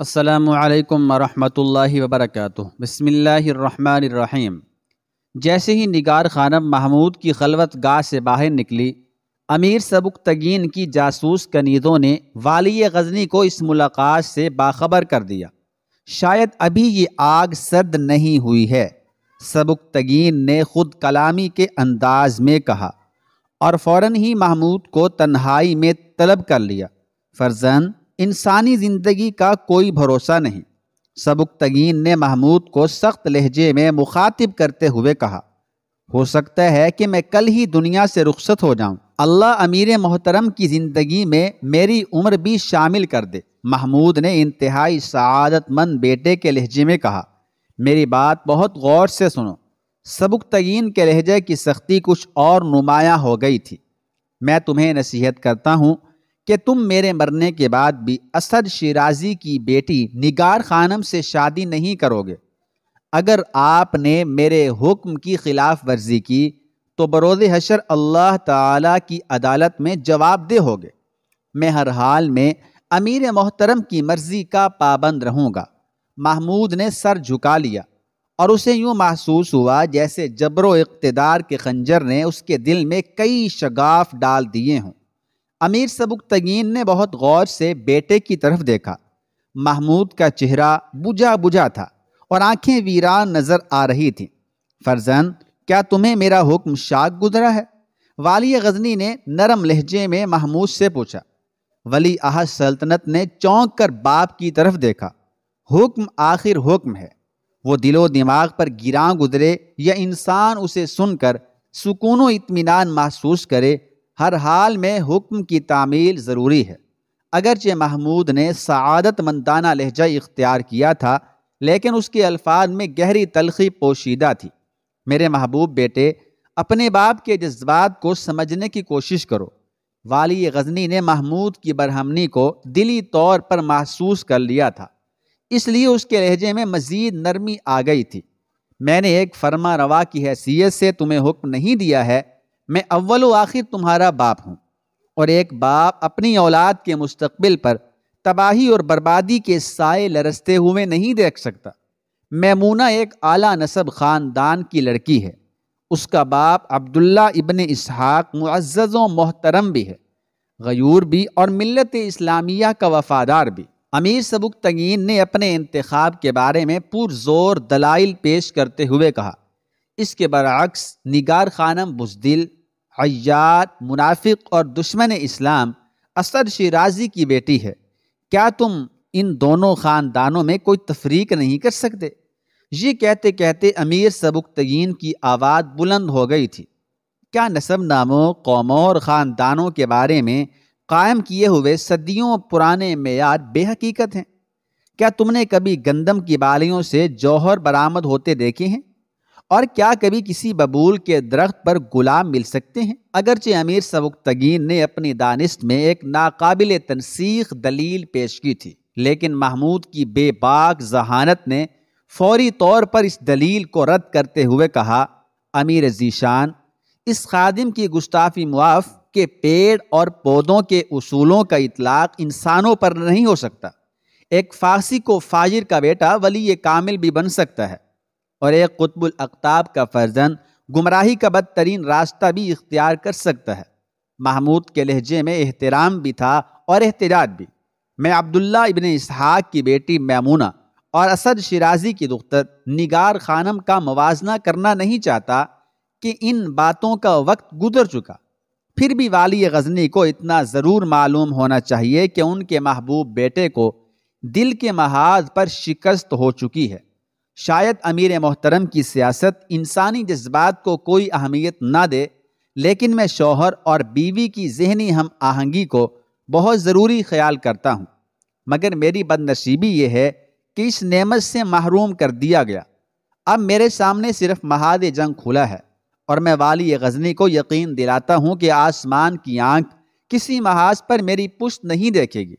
असलकम वरहल वबरक बसमीम जैसे ही निगार खानम महमूद की खलवत गाह से बाहर निकली अमीर सबुक तगीन की जासूस कनीदों ने वाली गजनी को इस मुलाकात से बाखबर कर दिया शायद अभी ये आग सर्द नहीं हुई है सबुक तगीन ने खुद कलामी के अंदाज में कहा और फ़ौर ही महमूद को तन्हाई में तलब कर लिया फर्जंद इंसानी ज़िंदगी का कोई भरोसा नहीं सबुकतगीन ने महमूद को सख्त लहजे में मुखातिब करते हुए कहा हो सकता है कि मैं कल ही दुनिया से रुख्सत हो जाऊं। अल्लाह अमीर मोहतरम की ज़िंदगी में मेरी उम्र भी शामिल कर दे महमूद ने इंतहाई सदतमंद बेटे के लहजे में कहा मेरी बात बहुत गौर से सुनो सबुकतगीन के लहजे की सख्ती कुछ और नुमाया हो गई थी मैं तुम्हें नसीहत करता हूँ कि तुम मेरे मरने के बाद भी असद शिराजी की बेटी निगार खानम से शादी नहीं करोगे अगर आपने मेरे हुक्म की ख़िलाफ़ वर्जी की तो बरोज़ हशर अल्लाह ताला की अदालत में दे होगे मैं हर हाल में अमीर मोहतरम की मर्ज़ी का पाबंद रहूँगा महमूद ने सर झुका लिया और उसे यूँ महसूस हुआ जैसे जबरो इकतदार के खंजर ने उसके दिल में कई शगाफ डाल दिए हों अमीर सबुक तगीन ने बहुत गौर से बेटे की तरफ देखा महमूद का चेहरा बुझा बुझा था और आंखें वीरान नज़र आ रही थीं फर्जन क्या तुम्हें मेरा हुक्म शाक गुजरा है वाली गजनी ने नरम लहजे में महमूद से पूछा वली आह सल्तनत ने चौंक कर बाप की तरफ देखा हुक्म आखिर हुक्म है वो दिलो दिमाग पर गिरा गुजरे या इंसान उसे सुनकर सुकून इतमान महसूस करे हर हाल में हुक्म की तामील ज़रूरी है अगरचे महमूद ने सदत मंदाना लहजा इख्तियार किया था लेकिन उसके अल्फाज में गहरी तलखी पोशीदा थी मेरे महबूब बेटे अपने बाप के जज्बात को समझने की कोशिश करो वाली गजनी ने महमूद की बरहमनी को दिली तौर पर महसूस कर लिया था इसलिए उसके लहजे में मज़ीद नरमी आ गई थी मैंने एक फर्मा रवा की हैसियत से तुम्हें हुक्म नहीं दिया है मैं अव्वल आखिर तुम्हारा बाप हूँ और एक बाप अपनी औलाद के मुस्तबिल पर तबाही और बर्बादी के साय लरसते हुए नहीं देख सकता मैमूना एक आला नसब ख़ानदान की लड़की है उसका बाप अब्दुल्ला इबन इसहाक मुआज़ मोहतरम भी है गयूर भी और मिलत इस्लामिया का वफ़ादार भी अमीर सबुक तगीन ने अपने इंतखब के बारे में पुरजोर दलाइल पेश करते हुए कहा इसके बरक्स निगार खानम बुजदिल अयात मुनाफिक और दुश्मन इस्लाम असर शराजी की बेटी है क्या तुम इन दोनों ख़ानदानों में कोई तफरीक नहीं कर सकते ये कहते कहते अमीर सबुकतगीन की आवाज़ बुलंद हो गई थी क्या नसब नामों कौमों और ख़ानदानों के बारे में कायम किए हुए सदियों पुराने मैार बेहकीकत हैं क्या तुमने कभी गंदम की बालियों से जौहर बरामद होते देखे हैं और क्या कभी किसी बबूल के दरख्त पर गुलाम मिल सकते हैं अगरचे अमीर सबुकतगीन ने अपनी दानिश में एक नाकाबिल तनसीख दलील पेश की थी लेकिन महमूद की बेबाक जहानत ने फौरी तौर पर इस दलील को रद्द करते हुए कहा अमीर जीशान इस खादिम की गुस्ताफी मुआफ़ के पेड़ और पौधों के असूलों का इतलाक इंसानों पर नहीं हो सकता एक फांसी को फाजिर का बेटा वली ये कामिल भी बन सकता है और एक कुतबुल अकताब का फर्जन गुमराही का बदतरीन रास्ता भी इख्तियार कर सकता है महमूद के लहजे में एहतराम भी था और एहतजाज भी मैं अब्दुल्ला इबन इसहाक की बेटी मैमूना और असद शराजी की दुख्तर निगार खानम का मुजना करना नहीं चाहता कि इन बातों का वक्त गुजर चुका फिर भी वाली गजनी को इतना ज़रूर मालूम होना चाहिए कि उनके महबूब बेटे को दिल के महाज पर शिकस्त हो चुकी है शायद अमीर मोहतरम की सियासत इंसानी जज्बात को कोई अहमियत ना दे लेकिन मैं शोहर और बीवी की जहनी हम आहंगी को बहुत ज़रूरी ख्याल करता हूँ मगर मेरी बदनसीबी ये है कि इस नेमत से महरूम कर दिया गया अब मेरे सामने सिर्फ महाद जंग खुला है और मैं वाली गजनी को यकीन दिलाता हूँ कि आसमान की आंख किसी महाज पर मेरी पुश्त नहीं देखेगी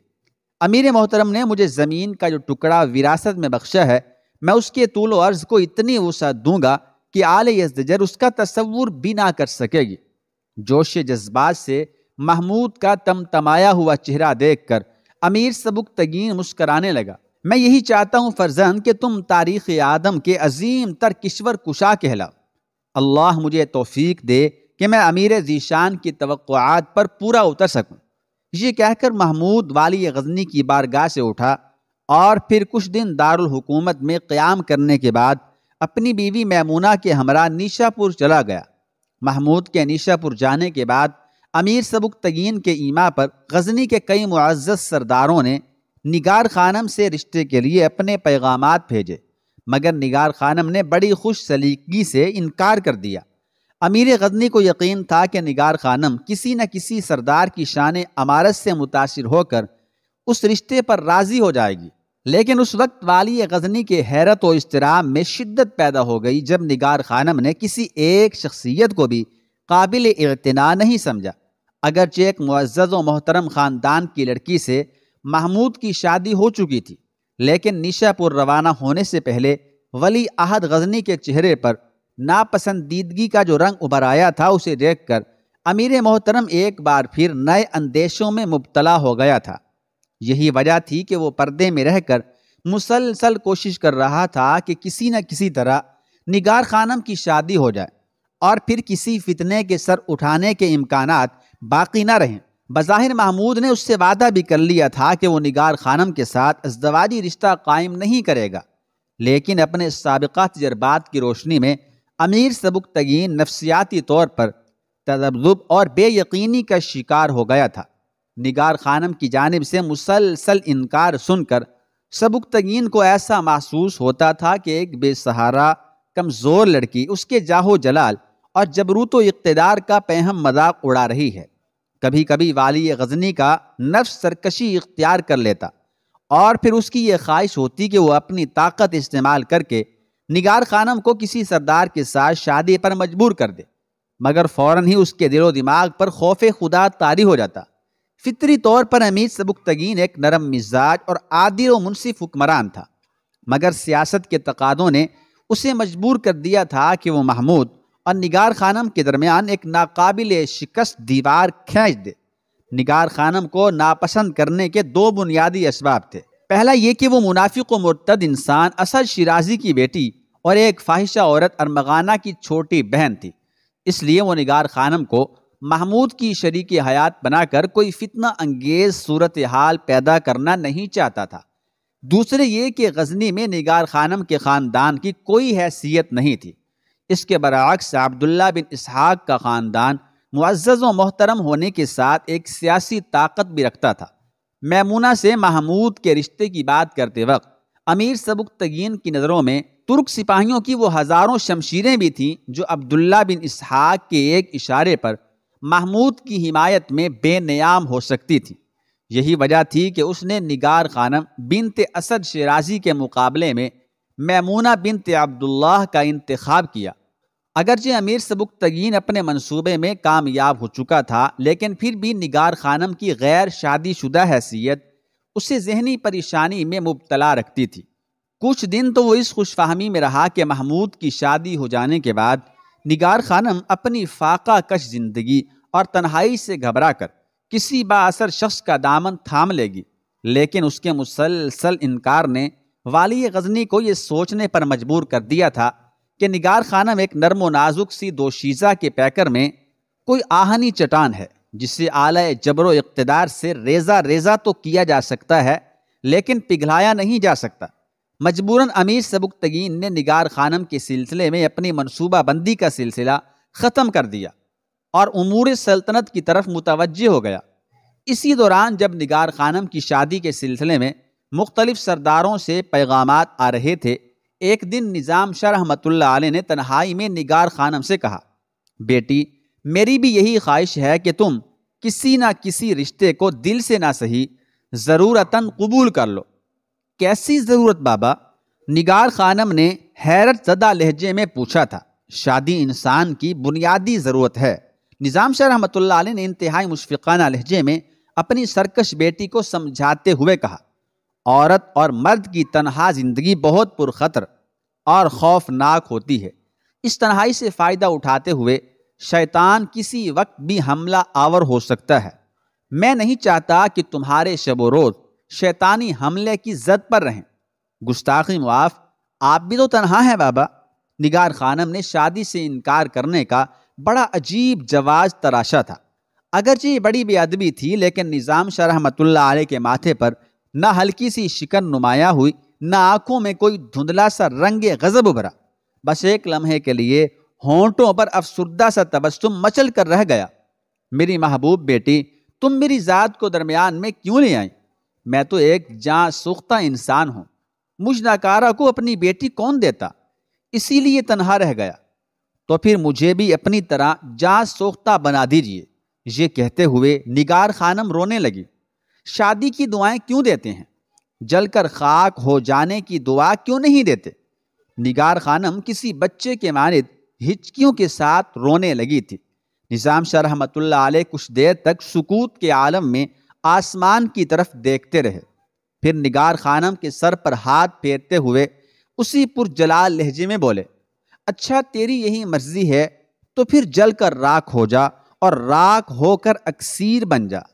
अमीर मोहतरम ने मुझे ज़मीन का जो टुकड़ा विरासत में बख्शा है मैं उसके तूल अर्ज को इतनी वसा दूंगा कि आल यजर उसका तस्वुर भी ना कर सकेगी जोश जज्बात से महमूद का तमतमाया हुआ चेहरा देखकर अमीर सबुक तगीन मुस्कराने लगा मैं यही चाहता हूँ फर्जन कि तुम तारीख आदम के अजीम तर किश्वर कुशा कहलाओ अल्लाह मुझे तोफीक दे कि मैं अमीर जीशान की तवक़ात पर पूरा उतर सकूँ ये कहकर महमूद वाली गजनी की बारगाह से उठा और फिर कुछ दिन दारुल हुकूमत में क़्याम करने के बाद अपनी बीवी मैमूना के हमरा निशापुर चला गया महमूद के निशापुर जाने के बाद अमीर सबुक तगीन के ईमा पर गजनी के कई मुआज़ सरदारों ने निगार खानम से रिश्ते के लिए अपने पैगाम भेजे मगर निगार खानम ने बड़ी खुश सलीकगी से इनकार कर दिया अमीर गजनी को यकीन था कि निगार खानम किसी न किसी सरदार की शान अमारत से मुतासर होकर उस रिश्ते पर राज़ी हो जाएगी लेकिन उस वक्त वाली गजनी के हैरत और इसतराब में शिद्दत पैदा हो गई जब निगार खानम ने किसी एक शख्सियत को भी काबिल इतना नहीं समझा अगरचे चेक मुआज़ व मोहतरम ख़ानदान की लड़की से महमूद की शादी हो चुकी थी लेकिन निशापुर रवाना होने से पहले वली अहद गजनी के चेहरे पर नापसंदीदगी का जो रंग उभर आया था उसे देख कर अमीर मोहतरम एक बार फिर नए अंदेशों में मुबतला हो गया था यही वजह थी कि वो पर्दे में रहकर मुसलसल कोशिश कर रहा था कि किसी न किसी तरह निगार खानम की शादी हो जाए और फिर किसी फितने के सर उठाने के इम्कान बाकी ना रहें बज़ाहिर महमूद ने उससे वादा भी कर लिया था कि वो निगार खानम के साथ अजदवाजी रिश्ता कायम नहीं करेगा लेकिन अपने सबका तजर्बात की रोशनी में अमीर सबक तगीन नफसियाती तौर पर तजब्जुब और बेयकीनी का शिकार हो गया था निगार खानम की जानब से मुसलसल इनकार सुनकर सबुकतगीन को ऐसा महसूस होता था कि एक बेसहारा कमज़ोर लड़की उसके जाहो जलाल और जबरूत इकतदार का पहम मजाक उड़ा रही है कभी कभी वाली गजनी का नफ्स सरकशी इख्तियार कर लेता और फिर उसकी ये ख्वाहिश होती कि वह अपनी ताकत इस्तेमाल करके निगार खानम को किसी सरदार के साथ शादी पर मजबूर कर दे मगर फ़ौर ही उसके दिलो दिमाग पर खौफ खुदा तारी हो जाता फितरी तौर पर अमीर सबुकतगीन एक नरम मिजाज और आदिल व मुनसिफ हुक्मरान था मगर सियासत के तकादों ने उसे मजबूर कर दिया था कि वह महमूद और निगार खानम के दरमियान एक नाकाबिल शिकस्त दीवार खींच दे निगार खानम को नापसंद करने के दो बुनियादी इसबाब थे पहला ये कि वो मुनाफिक व मुर्तद इंसान असद शिराजी की बेटी और एक फाहिशा औरत अरमगाना की छोटी बहन थी इसलिए वो निगार खानम को महमूद की शरीक हयात बनाकर कोई फितना अंगेज सूरत हाल पैदा करना नहीं चाहता था दूसरे ये कि गजनी में निगार खानम के ख़ानदान की कोई हैसियत नहीं थी इसके बरक्स अब्दुल्ला बिन इसहाक का ख़ानदान मुआज़ व मोहतरम होने के साथ एक सियासी ताकत भी रखता था मैमूना से महमूद के रिश्ते की बात करते वक्त अमीर सबुक तगीन की नज़रों में तुर्क सिपाहियों की वो हज़ारों शमशीरें भी थीं जो अब्दुल्ला बिन इसहाक के एक इशारे पर महमूद की हिमायत में बेनियाम हो सकती थी यही वजह थी कि उसने निगार खानम बिनते असद शराजी के मुकाबले में मैमूना बिनत अब्दुल्लाह का इंतखब किया अगरचे अमीर सबुक तगीन अपने मंसूबे में कामयाब हो चुका था लेकिन फिर भी निगार खानम की गैर शादीशुदा हैसियत उसे जहनी परेशानी में मुबतला रखती थी कुछ दिन तो वो इस खुशफहमी में रहा कि महमूद की शादी हो जाने के बाद निगार खानम अपनी फाका कश जिंदगी और तन्हाई से घबरा कर किसी बासर शख्स का दामन थाम लेगी लेकिन उसके मुसलसल इनकार ने वाली गजनी को ये सोचने पर मजबूर कर दिया था कि निगार खानम एक नरम नाजुक सी दोशीज़ा के पैकर में कोई आहनी चटान है जिसे आलय जबरो इकतदार से रेजा रेजा तो किया जा सकता है लेकिन पिघलाया नहीं जा सकता मजबूरन अमीर सबुकतगीन ने निगार खानम के सिलसिले में अपनी मनसूबाबंदी का सिलसिला ख़त्म कर दिया और उमूर सल्तनत की तरफ मुतवजह हो गया इसी दौरान जब निगार खानम की शादी के सिलसिले में मुख्तलिफ सरदारों से पैगाम आ रहे थे एक दिन निज़ाम शाह रहमतुल्ला ने तन्हाई में निगार खानम से कहा बेटी मेरी भी यही ख्वाहिश है कि तुम किसी न किसी रिश्ते को दिल से ना सही ज़रूरता कबूल कर लो कैसी ज़रूरत बाबा निगार खानम ने हैरत ज़दा लहजे में पूछा था शादी इंसान की बुनियादी ज़रूरत है निज़ाम शाह रहमत ने इंतहाई मुशफ़ाना लहजे में अपनी सरकश बेटी को समझाते हुए कहा औरत और मर्द की तनहा ज़िंदगी बहुत पुरखतर और खौफनाक होती है इस तनहाई से फ़ायदा उठाते हुए शैतान किसी वक्त भी हमला आवर हो सकता है मैं नहीं चाहता कि तुम्हारे शबोरोज रोज़ शैतानी हमले की जद पर रहें गुस्ताखी मुआफ़ आप भी तो तनहा हैं बाबा निगार खानम ने शादी से इनकार करने का बड़ा अजीब जवाज तराशा था अगरचे ये बड़ी बेअदबी थी लेकिन निज़ाम शरहमतुल्ला आल के माथे पर न हल्की सी शिकन नुमाया हुई न आंखों में कोई धुंधला सा रंग गज़ब उभरा बस एक लम्हे के लिए होंठों पर अफसरदा सा तबस्तुम मचल कर रह गया मेरी महबूब बेटी तुम मेरी ज़ात को दरमियान में क्यों ले आई मैं तो एक जा सोख्ता इंसान हूँ मुझ नकारा को अपनी बेटी कौन देता इसीलिए तनहा रह गया तो फिर मुझे भी अपनी तरह जा सोख्ता बना दीजिए ये कहते हुए निगार खानम रोने लगी शादी की दुआएं क्यों देते हैं जलकर खाक हो जाने की दुआ क्यों नहीं देते निगार खानम किसी बच्चे के मानद हिचकियों के साथ रोने लगी थी निज़ाम शाह रहमतुल्लाह कुछ देर तक सुकूत के आलम में आसमान की तरफ देखते रहे फिर निगार खानम के सर पर हाथ फेरते हुए उसी पुरजलाल लहजे में बोले अच्छा तेरी यही मर्जी है तो फिर जल कर राख हो जा और राख होकर अक्सीर बन जा